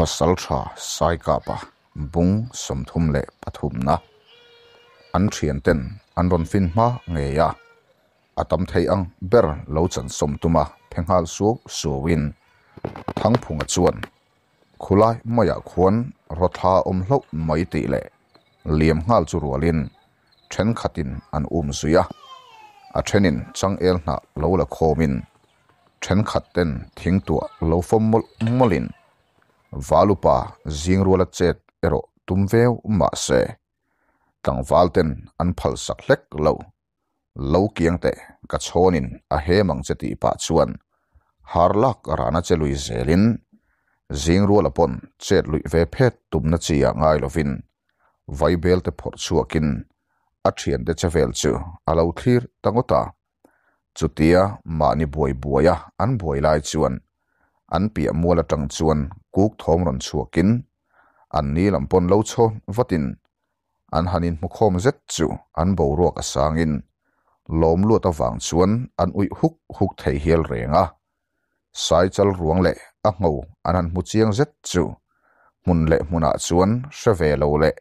pasal tha sai ka pa bung som thum le pathum na an thian ten an ron fin ma nge ya atam thei ang ber lo chan som tuma phenghal su suwin thang phunga chuan khulai maya khon rotha om hlo mai ti le liam ngal chu rualin then khatin an um zuya a thenin chang el na lo la khomin then khat ten thing tua lo fom mol molin วาลุปาจิงรัวเจ็ดเอรตุมเวมาเซตังวาลเตนอันพัลสักเล็กเลวเลวเกียงเตกัชโอนินอาเฮมังเจติปัจจุบันฮาร์ลักรานาเจลุยเซลินจิงรัวละปนเจดลุยเวเพตตุมนาจียังไงลฟิน ไวเบลเตพอร์ชัวกินอัจฉริยะเชเวลจูอาลูทีร์ตังโอตา จุดเดียมานิบวยบวยอันบวยไลจวนอันเปียมัวละจังจวน kuk thom ron kín an ni làm lam pon lo chon vatin an hanin mu khom zet chu an bầu bo ruak asangin lom ta awang chuan an ui húc huk thei hiel renga sai chal ruộng lệ a ngo an an mu chiang zet chu mun le muna ah chuan về lâu lệ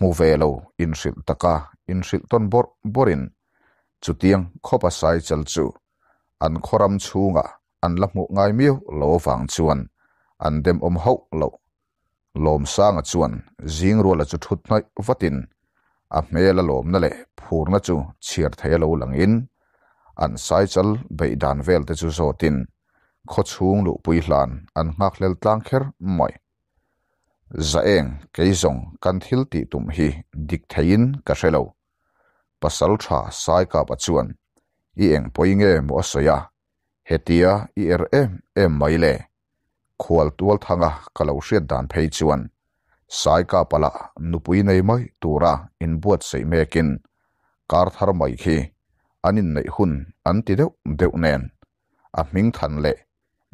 mu về lâu in shil taka in shil ton bor borin chu tiang khopa sai chal chu an khoram chunga an lamu ngai miu lo wang chuan an dem om ho lo lom sang a chuan zing rual a chu thut hnai vatin a hmel a lom na le phur na chu chiar thei lo langin an sai chal bei dan vel te chu tin, kho chung lu pui hlan an ngak lel tlang kher moi zaeng keizong kan thil ti tum hi dik thein ka hrelo pasal tha sai ka pa chuan i eng poinge mo soya hetia i er em em mai le ขวัลตัวทั้งก็เลวเสียดานเพียชวนสายกาปลานุปุยินไม่ตัวระอินบวชใสิเมกิน การทรมัยคีอันนในหุ่นอันติดเดวเดวแนนอามิงทันเล่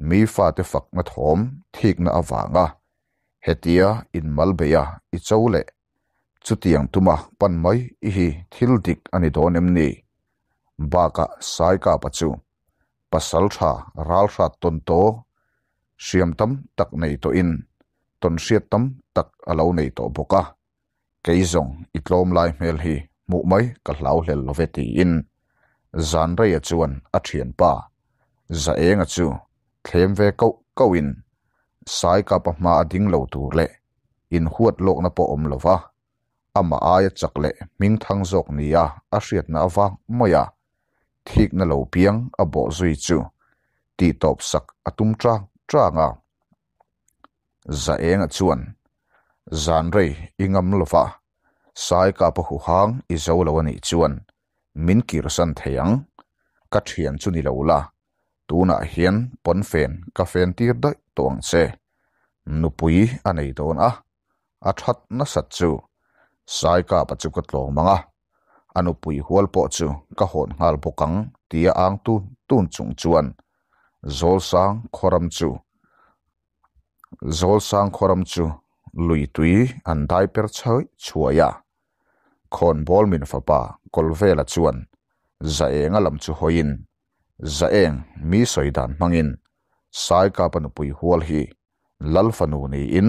มีฟ้าที่ฟักมัดหอมทีกนาวางะเหตียาอินมัลเบียอิจาวเล่จุดยังตัวมาปันไม่อีทิลดิก อันิดโดนเอ็มนีบ้ากับสายกาปัจจุปัสสลชาราลชาตุนโต siam tâm tắc nei to in ton siat tam tak alo nei to boka ít itlom lai mel hi mu mai ka hlau hlel loveti in zan rai chuan a thian pa za enga chu thêm về câu câu in sai ka pa ma ading lo tur le in huat lok na po om lova ama ai chak le ming thang jok nia a hriat na awang moya thik na lo piang abo zui chu ti top sak atum trang trang tranga za enga chuan zan rei ingam lova sai ka pa hu hang i zo lo ani chuan min kir san theyang cắt thian chu ni lo la tuna hian pon fen ka fen tir dai tong se nupui anei don a a that na sat chu sai ka pa chu kot long manga anupui hual po chu ka hon hal pokang tia ang tu tun chung chuan zolsang khoram chu zolsang khoram chu lui tui an dai per chhoi chuaya khon bol min fa pa kolvela chuan zaeng alam chu hoin zaeng mi soidan mangin sai ka panu pui hual hi lal fanu ni in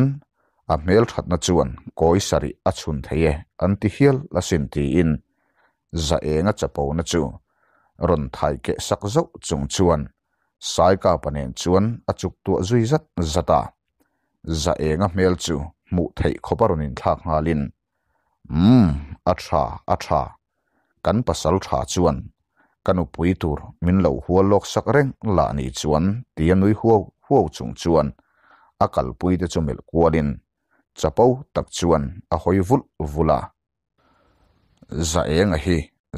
a mel that na chuan koi sari a chhun theye anti hial la sin ti in zaeng a chapo na chu ron thai ke sak zo chung chuan sai ka panen chuan achuk tu zui zat zata za enga mel chu mu thei khoparunin thlak ngalin mm acha. atha kan pasal tha chuan kanu pui tur min lo hua lok sak reng la ni chuan tia nui huo huo chung chuan akal pui te chumel kualin chapau tak chuan a hoi vul vula za enga hi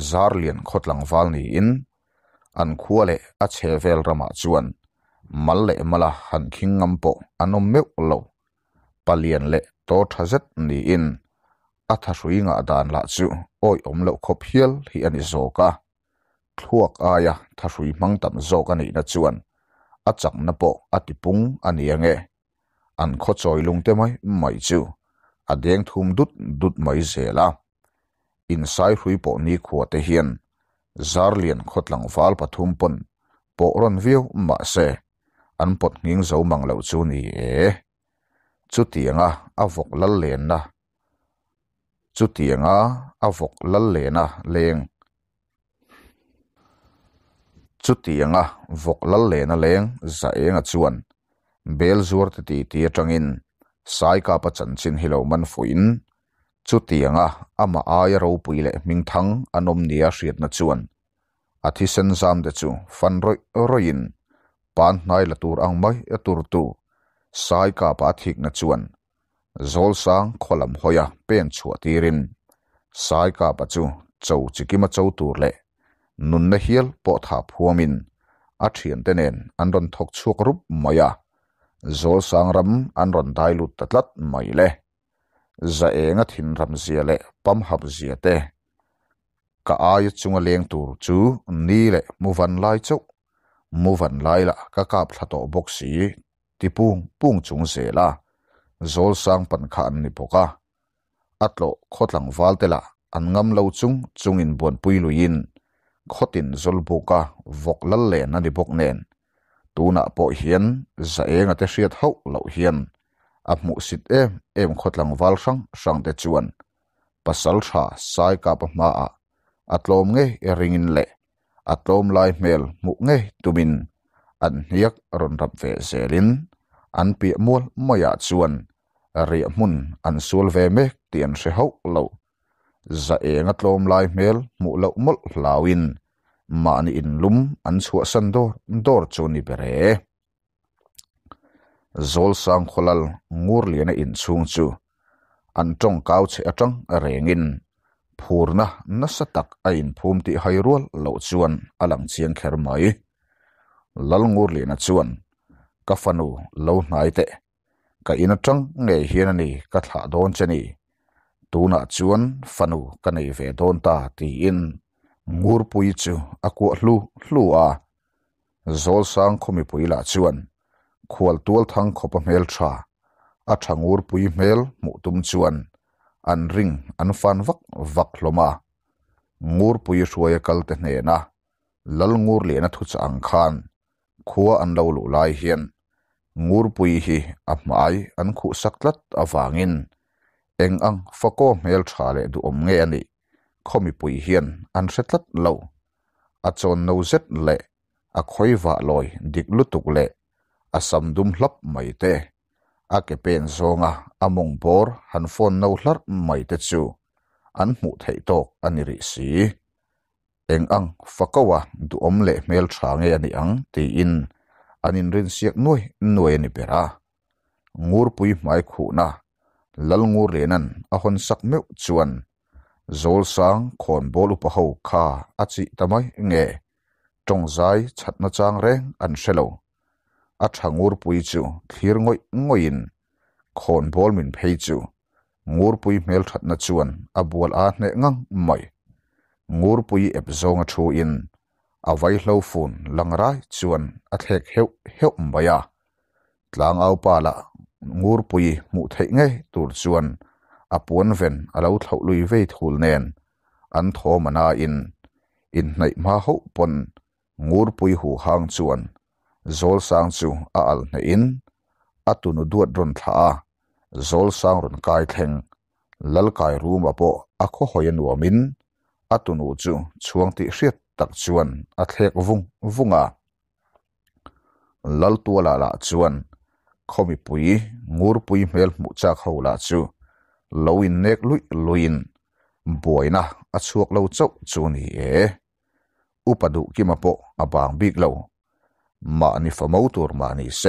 zar lian khotlang wal ni in an khua le a che vel rama chuan mal le mala han khing ngam po anom meu lo palian le to thazet ni in a tha hruinga dan la chu oi om lo khop hial hi ani zoka thuak aya tha sui mang tam zok ani na chuan a chak na po atipung ani ange an kho choi lung te mai mai chu a deng thum dut dut mai zela in sai hrui po ni khuate hian zarlian khotlang val pathum pon po ron viu ma se an pot nging zo mang lo chu ni e chu tianga avok lal len na chu tianga avok lal le na leng chu tianga vok lal le na leng za enga chuan bel zuar te ti ti atangin sai ka pa chanchin hilo man fuin chu tianga ama ai ro pui le ming thang anom nia hriat na chuan athi sen zam de chu fan roi roin pan nai la tur ang mai atur tu sai ka pa thik na chuan zol sang kholam hoya pen chua tirin sai ka pa chu chau chikima chau tur le nun na hial po tha phuamin a thian tenen an ron thok chuk rup maya zol sang ram an ron dai lut tatlat mai le za enga thin ram zia le pam hap zia te ka ai chunga leng tur chu ni le mu van lai chok mu van lai la ka kap thato box si ti pung pung chung se la zol sang pan kha an ni poka atlo khotlang wal te la an ngam lo chung chung in bon pui luin khotin zol boka vok lal le na ni bok nen tuna po hian za enga te hriat hau lo hian a mu sit e em khotlang wal rang rang de chuan pasal tha sai ka pa ma a atlom nge e ringin le atlom lai mel mu nge tumin an hiak ron rap ve zelin an pi mol maya chuan ri mun an sul ve me tian se ho lo za e ngatlom lai mel mu lo mol lawin mani in lum an chuasan do dor chu ni bere zol sang kholal ngur le na in chung chu an tong kau che atang rengin phurna na satak a in phum ti hairol lo chuan alang chiang kher mai lal ngur le na chuan ka fanu lo nai te ka in atang nge hian ani ka tha don chani tu na chuan fanu ka nei ve don ta ti in ngur pui chu aku hlu hlu a zol sang khomi pui la chuan khwal tual thang khopa mel tha a thangur pui mel mu tum chuan an ring an fan vak vak loma, ngur pui hruaya kal te hne na lal ngur le na thucha ang khan khuwa an lo lu lai hian ngur pui hi a mai an khu saklat awangin eng ang fako mel tha le du om nge ani khomi pui hian an hretlat lo a chon no zet le a khoi va loi dik lutuk le asam dum hlap mai te a ke pen zonga among bor han phone no hlar mai te chu an hmu thei tok ani ri si eng ang fakawa du om le mel thange ani ang ti in anin rin siak noi noi ni pera ngur pui mai khu na lal ngur renan a hon sak meu chuan zol sang khon bolu pa ho kha achi tamai nge tongzai chatna chang reng an shelo a thangur pui chu thir ngoi ngoin khon bol min phei chu ngur pui mel that na chuan a bol a hne ngang mai ngur pui ep zonga thu in a vai hlo fun langrai chuan a thek heu heu maya tlang au pa la ngur pui mu thei nge tur chuan a puan ven a lo thlau lui ve thul nen an tho mana in in nei ma ho pon ngur pui hu hang chuan zol sang chu a al na in atunu duat ron tha zol sang ron kai theng lal kai room apo a kho hoyan wamin atunu chu chuang ti hriat tak chuan a thlek vung vunga lal tu la la chuan khomi pui ngur pui mel mu cha kho la chu loin nek lui luin boina a chuak lo chau chu ni e upadu kimapo abang big lo มานี่ฟมาตัวมานี่เซ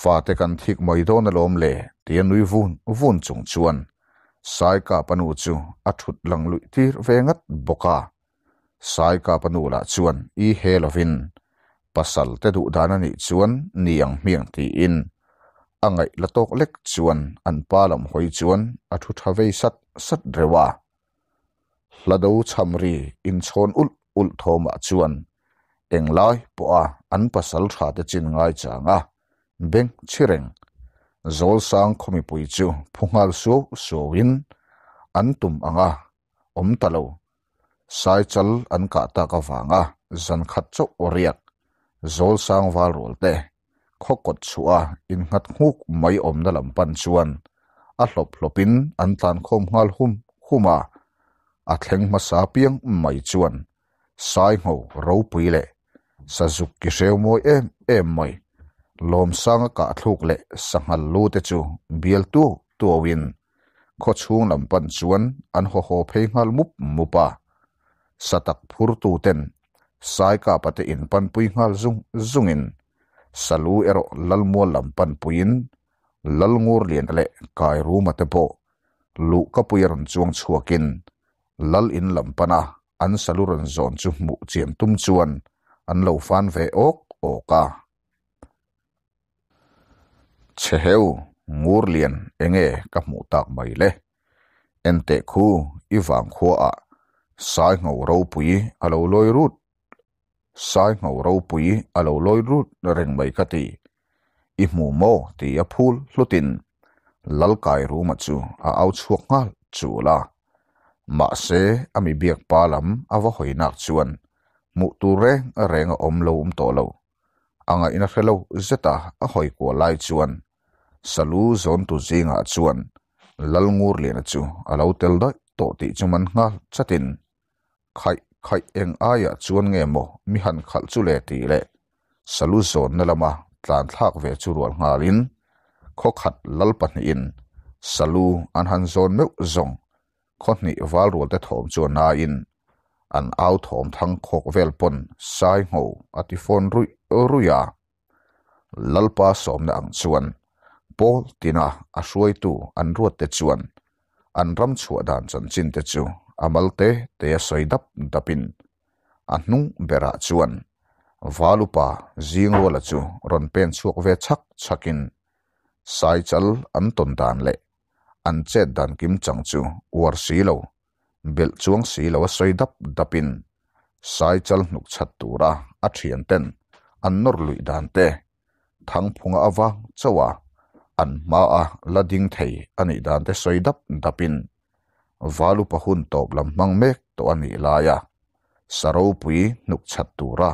ฟาเตกันทิกไม่โดนลมเล่เตียนนุยวุ่นวุ่นจงชวนสายกาปนุจูอัฐุดลังลุยที่เวงัดบกาสายกาปนุละชวนอีเฮลวินปัสสลเตดุดานันิชวนนียงเมียงตีอินอังไงละตกเล็กชวนอันปาลมหอยชวนอัฐุทวีสัตสัตเรวาละดูชัมรีอินชนอุลอุลโทมาชวน eng lai po a an pasal tha te chin ngai changa beng chireng zol sang khomi pui chu phungal su win an tum anga om talo sai chal an ka ta ka wanga zan khat cho oriak zol sang wal rol te khokot chua in ngat nguk mai om na lam pan chuan a hlop hlopin an tan khom hal hum huma a thleng ma sa piang mai chuan sai ngo ro pui le sa zuk ki reu moi em em moi lom sang ka thluk le sanghal lu te chu bial tu tu win kho chung lam pan chuan an ho ho phei ngal mup mupa satak phur tu ten sai ka pate in pan pui ngal zung zungin salu ero lalmo lam pan puin lal ngur lian le kai ru ma te po lu ka pui ron chuang chuakin lal in lam pana à, an saluran zon chu mu chiam tum chuan อันโลฟันเฟอกโอกาเชเฮวงูเลียนเองกับมูตักม่เลเอ็นเตคูอีฟังขัวาสายเงาเราปุยอาลลอยรูดสายเงาเราปุยอาลลอยรูดเริงม่กตีอีหมูโมตีอพูลลุตินลลกายรู้มาจูอาเอาชวกงาจูลามาเซอามีเบียกปาลัมอาวะหอยนักชวน mu tu reng a renga om lo um to lo anga ina khelo zeta a à, hoi của lai chuan salu zon tu zinga chuan lalngur lena à chu à alo tel dai to ti chuman nga chatin khai khai eng aya chuan nghe mo mi han khal chu le ti le salu zon nè lama tlan thak ve chu rual ngalin kho khat lal pan in salu an han zon meu zong khot ni wal rual te thom chu na in an au thom thang khok vel pon sai ngo ati phone ru ruya lalpa som na ang chuan pol tina a hruai tu an ruat te chuan an ram chua dan chan chin te chu amal te te soi dap dapin a hnung bera chuan valupa jing rola chu ron pen chuak ve chak chakin sai chal an ton dan le an chet dan kim chang chu war si lo bel chuang si lo soi dap dapin sai chal nuk chat tura a thian ten an nor lui dan te thang phunga awa chawa an ma a lading thei ani dan te soi dap dapin valu pahun top lam mang mek to ani laya saro pui nuk chat tura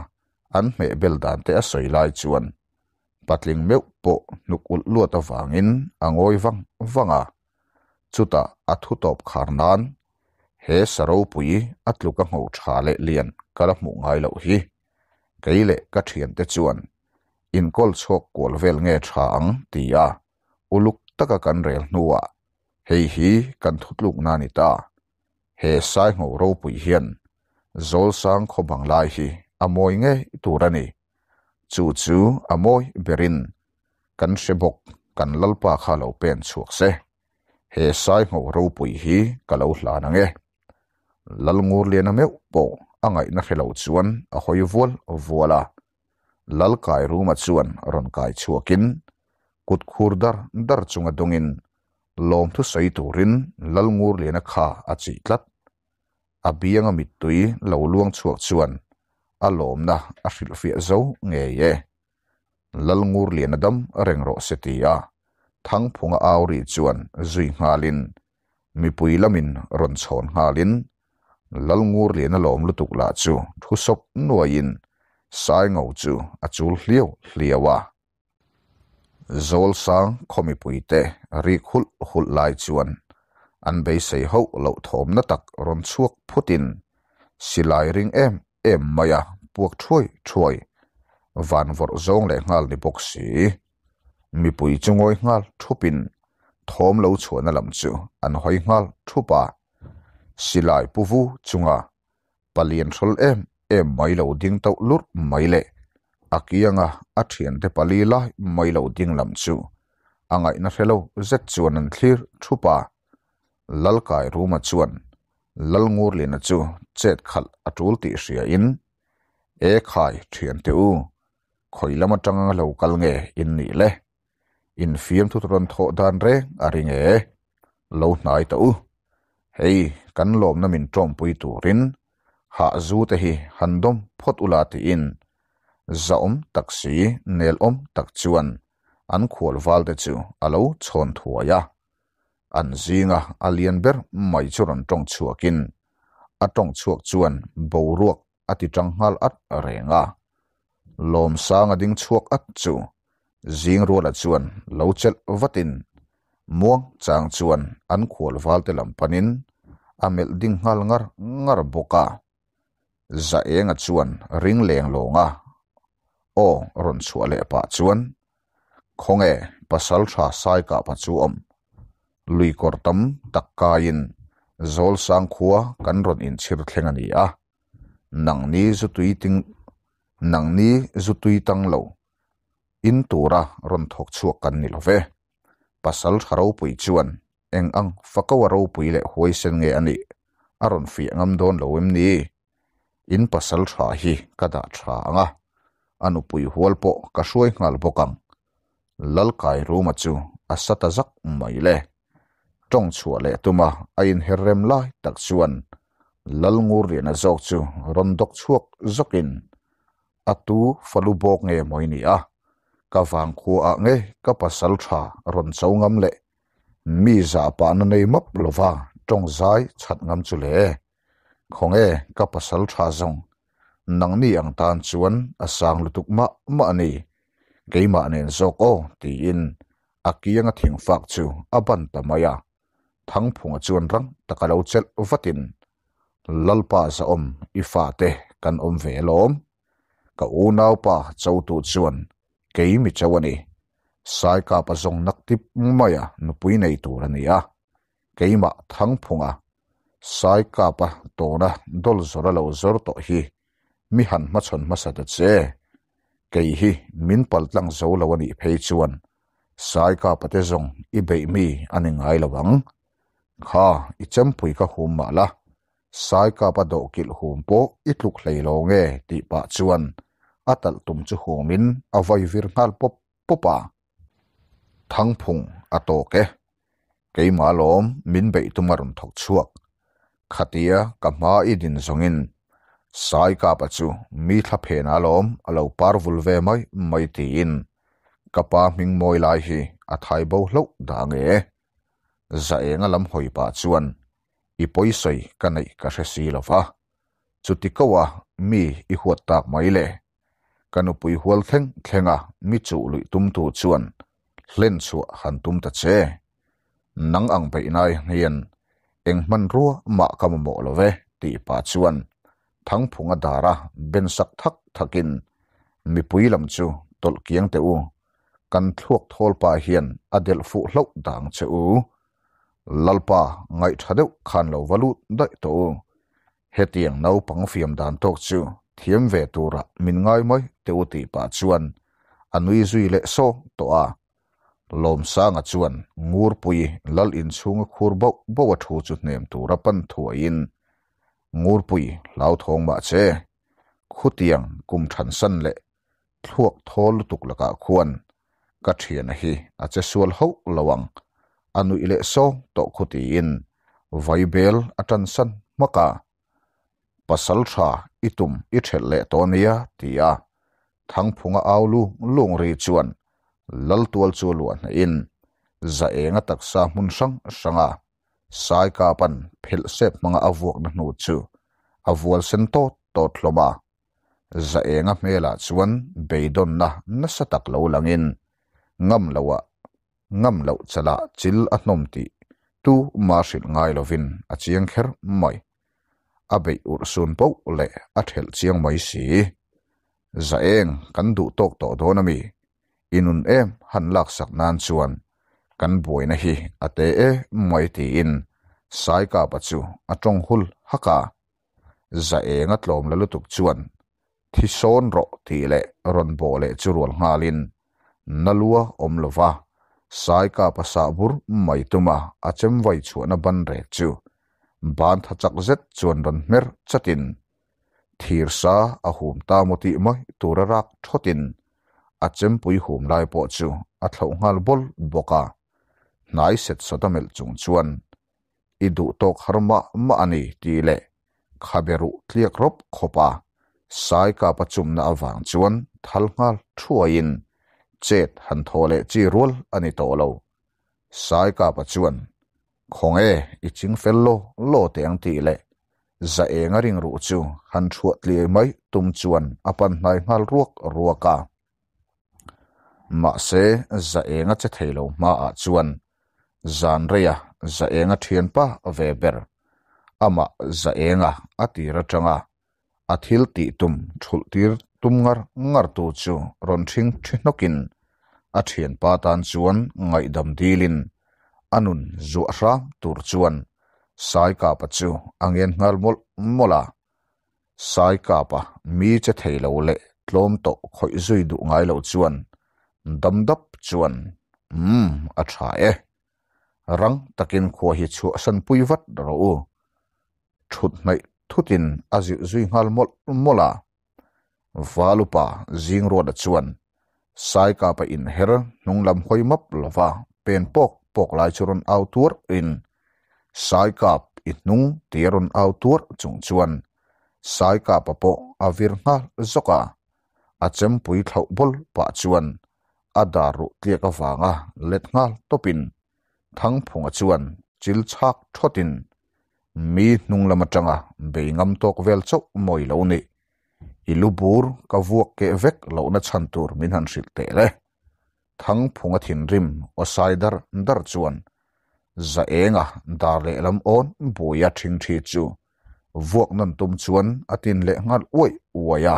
an me bel dan te a soi lai chuan patling meu po nuk ul luat awangin angoi wang wanga chuta athu top kharnan he saro pui atluka ngho tha le lian kala mu ngai lo hi keile ka thian te chuan in kol chok kol vel nge tha ang tia uluk taka kan rel nuwa ah. hei hi kan thutluk na ni ta he sai ngho ro pui hian zol sang kho bang lai hi amoi nge turani chu chu amoi berin kan sebok kan lalpa kha lo pen chuak se he sai ngho ro pui hi ka lo hla na nge lal ngur lian a meuh pawh a ngaihna hrelo chuan a hawi vual vual a lal kai room a chuan rawn kai chuakin kut khur dar dar chunga dungin lom thu sei turin lal ngur lian a kha a chi tlat a bianga mit tui lo luang chuak chuan a lom na a hril fi zo nge ye lal ngur lian adam reng ro se ti a thang phunga auri chuan zui ngalin mipui lamin ron chhon ngalin lal ngur lian a lawm lutuk la chu thu sop nuain sai ngau chu a chul hliau hliawa zol sang khomi puite ri khul khul lai chuan an bei sei ho lo thom na tak ron chuak phutin silai ring em em maya puak thui thui van vor zong le ngal ni boksi mi pui chungoi ngal thupin thom lo chuan a lam chu an hoi ngal thupa silai puvu chunga palian thol em em mai lo ding to lur mai le akianga athian te pali la mai lo ding lam chu angai na felo zet chuan an thlir thupa lalkai ruma chuan lalngur lena chu chet khal atul ti ria in e khai thian te u khoilama tanga lo kal nge in ni le in fiam thu tron tho dan re aringe lo nai ta u hei kan lom na min trom pui turin ha zu te hi handom phot ula ti in za om taksi nel om tak chuan an khol wal te chu alo chhon thuaya an zinga alian ber mai churon tong chuakin a tong chuak chuan boruak ati tanghal at renga lom sa sang ading chuak at chu zing ruala chuan lo chel vatin muang chang chuan an khol wal te lampanin amel ding ngal ngar ngar boka za enga chuan ring leng longa o ron chua le pa chuan khonge pasal tha sai ka pa chu om lui kor tam takka zol sang khuwa kan ron in chhir thleng ani a nang ni zutui ting nang ni zutui tang lo in tura ron thok chuak kan ni love pasal tharo pui chuan eng ang fakawa ro pui le hoi sen nge ani aron fi ngam don lo em ni in pasal tha hi kada tha anga anu pui hual po ka shuai ngal bokang lal kai ru ma chu asata zak mai le tong chua le tuma ain herrem lai tak chuan lal ngur rian azok chu rondok chuak zokin atu falu bok nge moi ni a ka vang khu a nge ka pasal tha ron chau ngam le mi za pa na nei map lova tong zai chat ngam chu le khong e ka pasal tha zong nang ni ang tan chuan asang lutuk ma ma ni keima nen zok o ti in akianga thing fak chu aban tamaya thang phunga chuan rang takalo chel vatin lalpa sa om ifa te kan om ve lom ka u nau pa chautu chuan keimi chawani sai ka pa zong nak tip maya nu pui nei tur ani a keima thang phunga sai ka pa to na dol zora lo zor to hi mi han ma chon ma sa da che kei hi min pal tlang zo lo ani phei chuan sai ka pa te zong i be mi ani ngai lawang kha i chem pui ka hum ma la sai ka pa do kil hum po i tluk hlei lo nge ti pa chuan atal tum chu humin avai vir ngal pop popa thăng phùng à tổ kế. Cái mà lóm mình bị tụm rung thọc chuộc. Khá tía cả mà ý đình dòng in. Sai cả bà chú, mi thập hề nà lóm à lâu par vùl về mấy mấy tì in. Cả bà mình môi lại hi à thay bầu lâu đã nghe. Dạ ế ngà lâm hồi bà chuan. I bôi xoay cả này cả sẽ xì lò phá. Chú tì câu à, mi i huột tạc mấy lệ. Cả nụ bùi huol thêng thêng à, mi chú lùi tum tù chuan hlen chu han tum ta che nang ang pe nai hian eng man ru ma kam mo lo ve ti pa chuan thang phunga dara ben sak thak thakin mi pui lam chu tol kiang te u kan thuak thol pa hian adel fu hlo dang che u lalpa ngai thadeu khan lo walu dai to u hetiang nau pang fiam dan tok chu thiam ve tura min ngai mai te u ti pa chuan anui zui le so to a à. ​ ​Lomsa​ ​ngur pui​ ​lal in chu ngak hurbao​ ​ ​bawathu ju niamtu rapan thuwayin​ ​ ​ngur pui​ ​laathong maachay​ ​ ​kutiang kumthansan le​ ​ ​thuak thol duk lagaak huwan​ ​ ​gathiyanahi​ ​ajay suwalhau lawang​ ​​ t i a y u b e l a t a n s s h a lal tual chu in za enga tak sa hmun sang sanga sai ka pan phil sep manga avuk na nu chu avual sen to to thloma za enga mela chuan beidon na na satak lo langin ngam lawa ngam lo chala chil atnom ti tu marshal ngai lovin achiang kher mai abe ur sun po le athel chiang mai si zaeng kan du tok to donami inun em han lak sak nan chuan kan boi na hi ate e moi ti in sai ka pa chu atong hul haka za enga tlom la lutuk chuan thi son ro ti le ron bo le churol ngalin nalua om lova sai ka pa sa bur mai tuma achem vai chu na ban re chu ban tha chak zet chuan ron mer chatin thirsa ahum ta moti mai turarak thotin a chem pui hum lai po chu a thlo ngal bol boka nai set sotamel chung chuan i du tok harma ma ani ti le khaberu tliak rop khopa sai ka pachum na awang chuan thal ngal thuain chet han thole chi rul ani to lo sai ka pachuan khong e i ching fel lo lo te ang ti le za e ngaring ru chu han thuat li mai tum chuan apan nai ngal ruak ruaka ma se za enga che thelo ma a chuan zan reya za enga thian pa ve ber ama à za dạ enga atira à tanga athil à. ti tum thul tir tum ngar ngar tu chu ron thing thinokin a thian pa tan chuan ngai dam dilin anun zu ra tur chuan sai ka pa anh yên ngal mol mola sai ka pa mi che lâu le tlom to khoi zui du ngai lo chuan damdap chuan mm a tha e rang takin kho hi chu asan pui vat ro u thut nai thutin azu zui ngal mol mola valupa jing roda chuan sai ka pa in her nunglam hoi map lova pen pok pok lai churon au tur in sai ka in nung tiron au tur chung chuan sai ka pa po avir nga zoka achem pui thau bol pa chuan adaru tliak awanga letngal topin thangphunga chuan chilchak thotin mi nung hnunglama tanga beingam tok vel chok moi lo ni ilubur ka vuak ke vek lo na chantur min han sil te le thang phunga thin rim o saidar dar chuan za enga dar le lam on boya thing thi chu vuak nan tum chuan atin le ngal oi uaya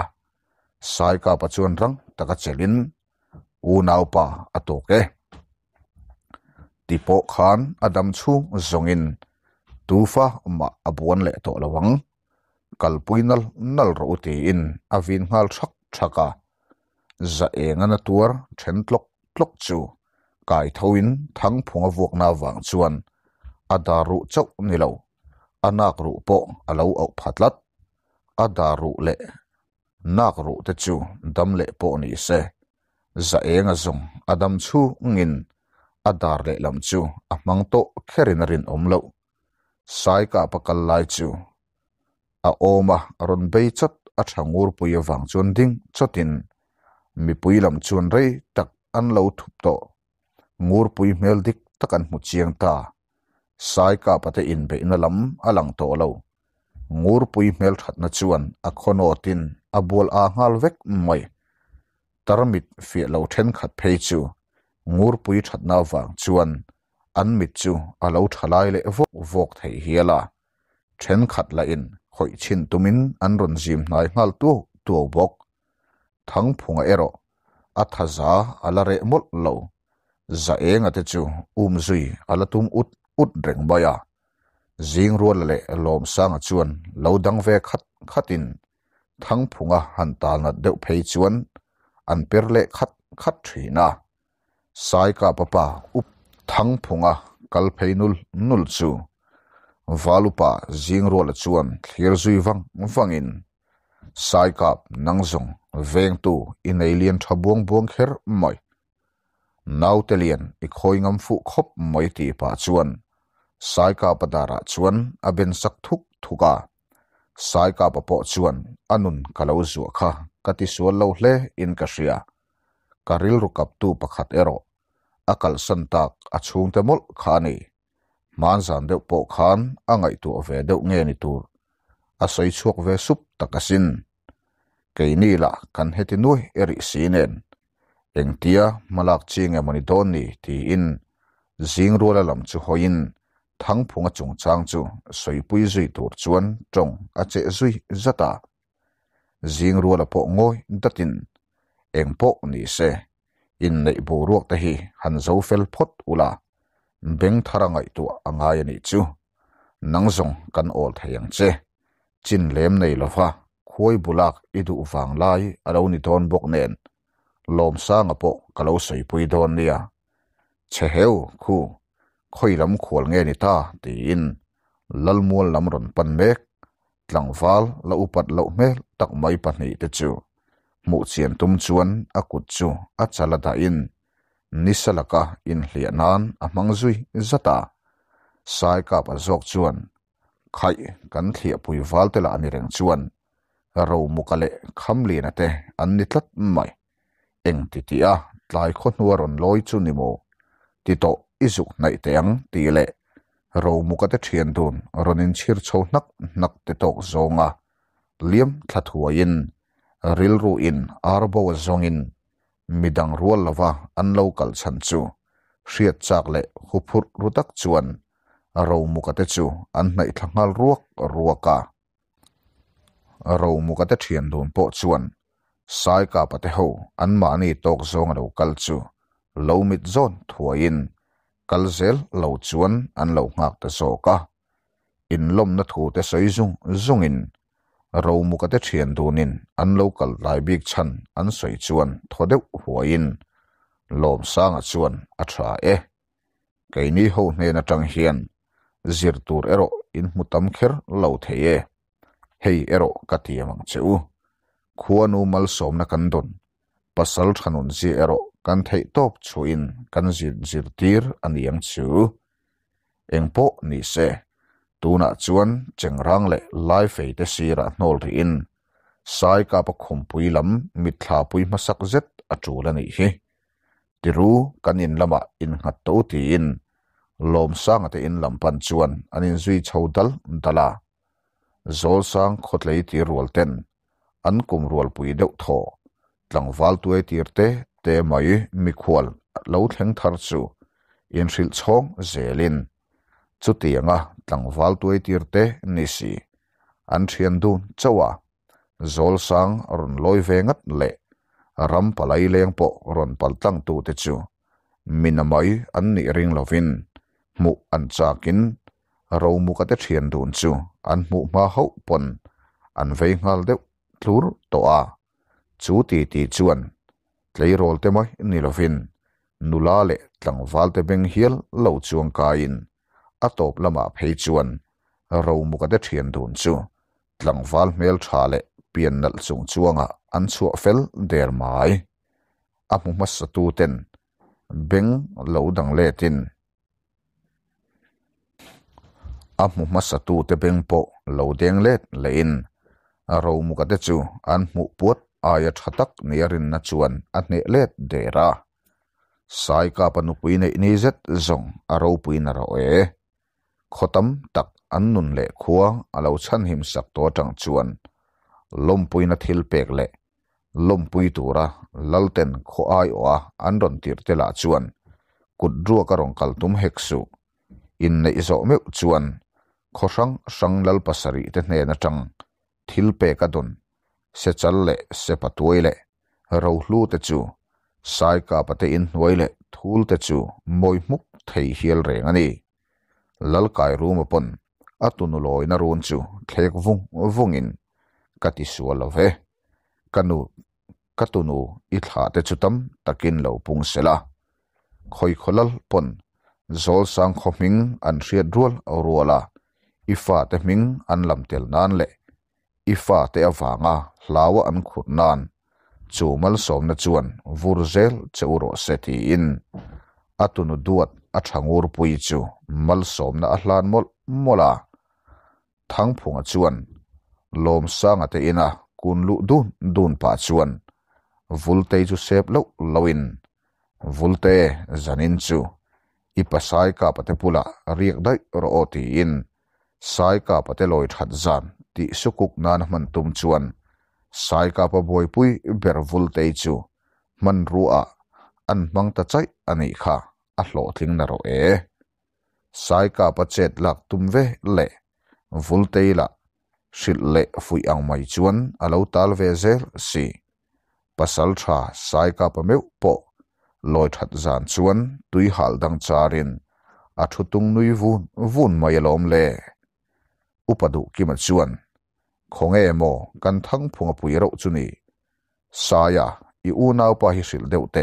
sai ka pa chuan rang taka chelin unaupa atoke tipo khan adam chung zongin tufa ma abuan le to lawang kalpuinal nal ro ti in avin ngal thak thaka za engana tur then tlok tlok chu kai thoin thang phunga vok na wang chuan adaru chok nilo anak ru po alo au phatlat adaru le nak ru te chu dam le po ni se za eng azong adam chu ngin adar le lam chu amang to kherin rin omlo sai ka pakal lai chu a oma ron bei chat a thangur pui awang chon ding chotin mi pui lam chon rei tak an lo thup to ngur pui mel dik takan mu chiang ta sai ka pate in be in lam alang to lo ngur pui mel that na chuan a khono tin a bol a ngal vek mai tarmit fi lo then khat phei chu ngur pui that na wang chuan an mit chu a lo thalai le evok vok thei hiala then khat la in khoi chin tumin an ron jim nai ngal tu tu bok thang phunga ero a thaza ala re mol lo za enga te chu um zui ala tum ut ut reng baya zing rual le lom sang chuan lo dang ve khat khatin thang phunga han tal na deuh phei chuan an per le khat khat thina sai ka papa up thang phunga kal pheinul nul chu valupa jingro la chuan thlir zui wang wangin sai ka nangjong veng tu in alien thabuang buang kher moi nau telian i khoi ngam fu khop moi ti pa chuan sai ka padara chuan aben sak thuk thuka sai ka pa po chuan anun kalau zu kha kati sual lo hle in ka ria karil ru kap tu pakhat ero akal san tak achung te mol khani man zan deuh po khan angai tu ve deuh nge ni tur a soi chuak ve sup takasin keini la kan heti nui eri sinen engtia malak ching emoni don ni ti in zing ruala lam chu hoin thang phunga chung chang chu soipui zui tur chuan tong ache zui zata zing ruwa la po ngoi datin eng po ni se in nei bu ruak te hi han zo fel phot ula beng thara ngai tu angai ni chu nang zong kan ol thayang che chin lem nei lova khoi bulak idu wang lai alo ni don bok nen lom sa nga po kalo sei pui don nia che heu khu khoi lam khol nge ni ta ti in lalmual lam ron pan mek tlang val la upat lo me tak mai pahnih te chu mu chian tum chuan a kut chu a chalada in nisalaka in hlianan a zui zata sai kap a zawk chuan khai kan thlia pui val te la ani reng chuan ro mukale kham li na te an ni tlat mai eng ti ti a tlai khot nuaron loi chu ni mo ti to izuk nai te ang ti le romuka te thian dun ronin chhir chho hnak hnak te tok zonga liam thathuain ril ru in arbo zongin midang rual lova an local chan chu hriat chak le khuphur rutak chuan romuka te chu an hnai thlangal ruak ruaka romuka te thian dun po chuan sai ka pa te ho an ma ni tok zong ro kal chu lomit zon thuain kalzel lau chuan an lau ngak te so ka in lom na thu te soi zung zung in rau mu ka te thian dun in an lo kal lai bik chan an soi chuan thodeu in, lom sanga chuan a tha e cái ni ho ne na tang hian zir tur ero in mutam kher lau the e hei ero ka ti amang cheu khuanu mal som na kan don pasal thanun ji ero kan thei top chuin kan zir zir tir an yang chu engpo ni tu tuna chuan chengrang le lai fei te sira nol ri in sai ka pa khum pui lam mi thla pui mà sak zet a chu la ni hi tiru kan in lama in ngat to ti in lom sang te in lam pan chuan an in đal chodal dala zol sang khot lei ti rual ten an kum rual pui deuh thô, tlang val tuai tir te te mai mi khwal lo thleng thar chu in ril chhong zelin chu tianga tlangwal tuai tir te nisi an thian dun chawa zol sang ron loi vengat le ram palai leng po ron paltang tu te chu minamai an ni ring lovin mu an chakin ro mu ka te thian dun chu an mu ma ho pon an vei ngal deuh thlur to a chu ti ti chuan tleirol te mai nilovin nulale tlangval te beng hial lo chuang kain atop lama phei chuan ro muka te thian dun chu tlangval mel thale pian nal chung chuanga an chu fel der mai amu mas satu ten beng lo dang le tin amu mas satu te beng po lo deng let lein ro muka te chu an mu puat aya tha tak niarin na chuan a hne let dera sai ka panu pui nei ni zet zong aro pui na ro e khotam tak an nun le khuwa alo chan him sak to tang chuan lom pui na thil pek le lom pui tura lalten kho ai oa an ron tir te la chuan kut rua ka rong kal tum hek su in nei zo me chuan khosang sang lal pasari te hne na tang thil pe ka don se chal le se patuai le ro hlu te chu sai ka pate in nuai le thul te chu moi muk thei hial reng ani lal kai room pon, atun loi na run chu thlek vung vung vungin kati sual ve kanu katunu i thla te chu tam takin lo pung sela khoi kholal pon zol sang khoming an hriat rual ruala ifa te ming an lam tel nan le ifa te awanga hlawa an khutnan chumal somna chuan vurzel cheuro seti in atunu duat athangur pui chu mal somna ahlan mol mola thangphunga chuan lom sanga te ina kunlu dun dun pa chuan vulte chu sep lo loin vulte zanin chu ipasai ka patepula riak dai ro oti in sai ka pate loi that zan ti sukuk nan man tum chuan sai ka pa boy pui ber vul te chu man ruwa an mang ta chai ani kha a hlo thling na ro e sai ka pa chet lak tum ve le vul te la shil le fui ang mai chuan alo tal ve zel si pasal tha sai ka pa meu po loi that zan chuan tui hal dang charin a thu nui vun vun mai lom le อุปดุกิมจวนคงเอโมกันทั้งพงปุยโรจุนีสายาอีอูนาวปาฮิสิลเดวเต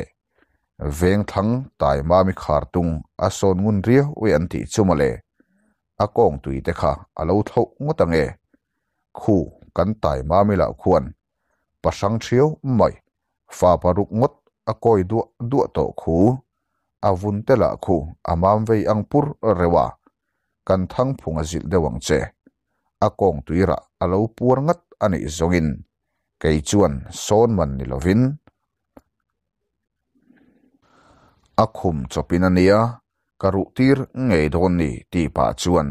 เวงทั้งตายมามิขาตุงอาศนงุนเรียวเวนติจุมาเลอกองตุยเตคาอาลูทกงตังเอคู่กันตายมามิลาควนปะสังเชียวไม่ฟาปารุกงดอกอยดวดวตคูอาวุนเตละคูอามามเวยังปุรเรวากันทั้งพงจิลเดวังเจ akong tuira alo purngat ani zongin keichuan sonman nilovin akhum chopin ania karu tir ngei donni ti pa chuan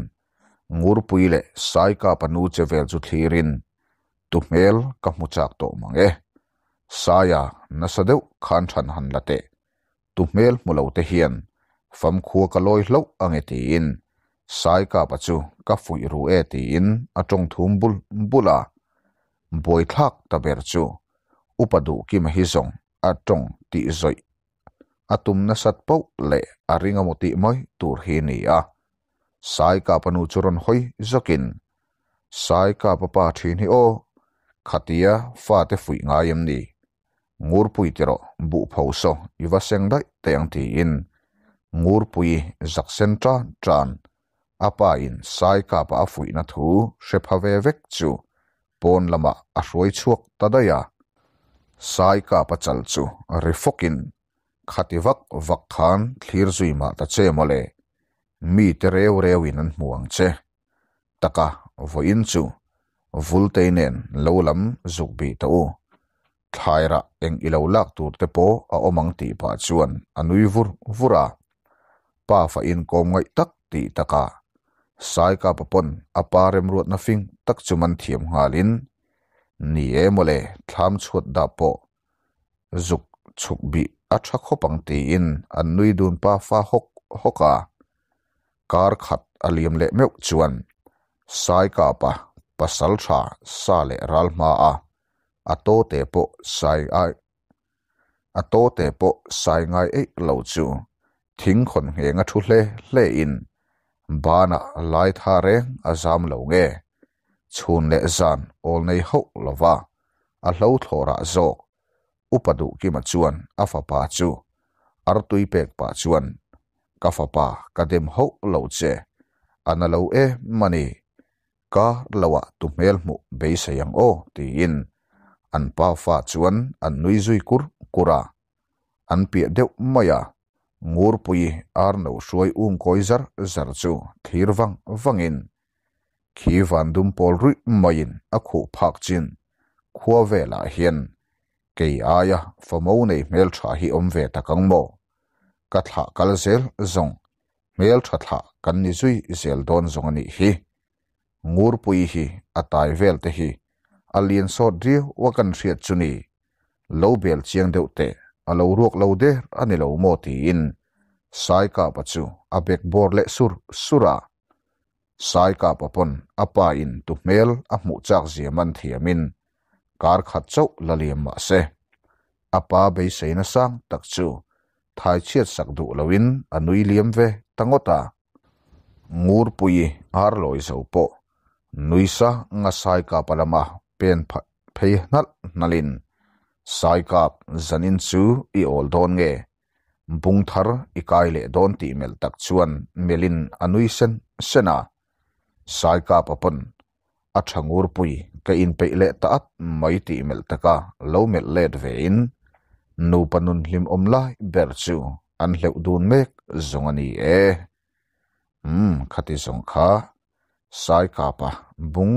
ngur pui le saika panu chevel c u t h i r i n tu mel kamuchaak to mange sa ya nasadeu khan than han late tu mel mulote hian fam k u a lo a n g e t i sai ka pa chu ka fu i ru e ti in a tong thum bul bula boi thak ta ber chu upadu ki ma hi zong a tong ti zoi atum na sat pau le a ringa mo ti moi tur hi ni a sai ka pa churon hoi zokin sai ka pa pa thin hi o khatia fa te fui nga yem ni ngur pui tiro bu phau so iwa seng dai te ang ti in ngur pui zak sen tra tran apa in sai ka pa afui na thu she phave vek chu pon lama a roi chuak tadaya sai ka pa chal chu re fokin khatiwak wak khan thlir zui ma ta che mole mi te reu reu in an muang che taka vo in chu vul te nen lo lam zuk bi ta u thaira eng ilo lak tur te po a omang ti pa chuan anui vur vura pa fa in kom ngai tak ti taka sai ka papon aparem ruat na fing tak chuman thiam halin ni emole tham chuat da po zuk chuk bi atha khopang te in an nui dun pa fa hok hoka kar khat aliam le meu chuan sai ka pa pasal tha sa le ral ma a ato te po sai ai ato te po sai ngai e lo chu thing khon nghe nga thu hle hle in bana lai tha reng azam lo nge chun le zan ol nei ho lova a hlo thora zo upadu ki ma chuan afa pa chu ar tui pek pa chuan ka fa pa kadem ho lo che ana lo e mani ka lawa ah tu mel mu be sayang o ti in an pa fa chuan an nui zui kur kura an pi deuh maya ngur pui arno suai um koizar zarchu thirwang wangin khi van dum pol ri mayin a khu phak chin khua vela hian ke aya fomo nei mel tha hi om ve takang mo ka tha kal zel zong mel tha tha kan ni zui zel don zong ni hi ngur pui hi atai vel te hi alien so dri wakan riat chuni lobel chiang deuh te alo ruak lo de ani lo mo ti in sai ka pa chu a bek bor le sur sura sai ka pa pon apa in tu mel a à mu chak ziaman à thiamin kar khat chau laliam ma se apa à bei seina sang tak chu thai chiat sak du lovin anui liam ve tangota ngur pui ar loi so po nuisa nga sai ka palama pen phei nal nalin sai kap zanin chu i ol don nge bung thar i kai le don ti mel tak chuan melin anui sen sena sai kap apon a thangur pui ka in pe le ta at mai ti mel taka lo mel let ve in nu panun lim om lai ber chu an hleu dun mek zongani e hm khati zong kha sai kapa bung